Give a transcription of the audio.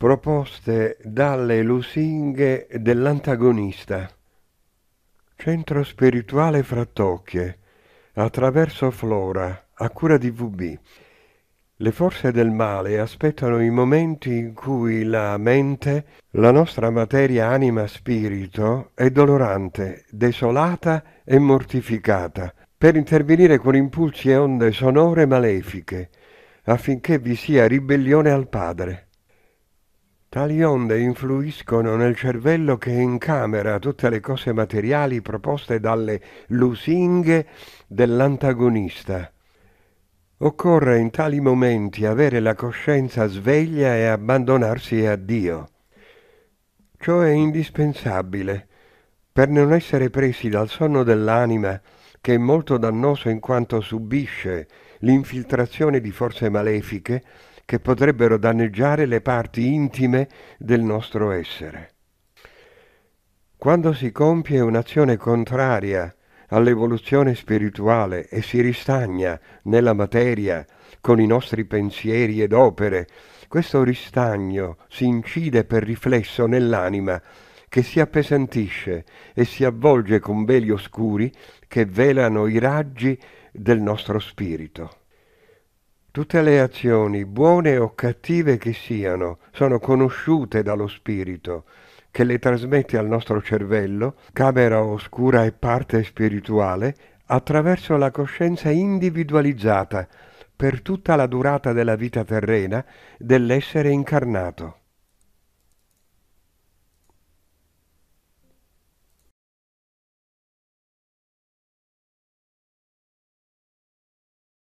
proposte dalle lusinghe dell'antagonista. Centro spirituale Frattocchie, attraverso Flora, a cura di VB. Le forze del male aspettano i momenti in cui la mente, la nostra materia anima spirito, è dolorante, desolata e mortificata, per intervenire con impulsi e onde sonore malefiche, affinché vi sia ribellione al Padre. Tali onde influiscono nel cervello che incamera tutte le cose materiali proposte dalle lusinghe dell'antagonista. Occorre in tali momenti avere la coscienza sveglia e abbandonarsi a Dio. Ciò è indispensabile per non essere presi dal sonno dell'anima che è molto dannoso in quanto subisce l'infiltrazione di forze malefiche che potrebbero danneggiare le parti intime del nostro essere. Quando si compie un'azione contraria all'evoluzione spirituale e si ristagna nella materia con i nostri pensieri ed opere, questo ristagno si incide per riflesso nell'anima che si appesantisce e si avvolge con veli oscuri che velano i raggi del nostro spirito. Tutte le azioni, buone o cattive che siano, sono conosciute dallo Spirito, che le trasmette al nostro cervello, camera oscura e parte spirituale, attraverso la coscienza individualizzata per tutta la durata della vita terrena dell'essere incarnato.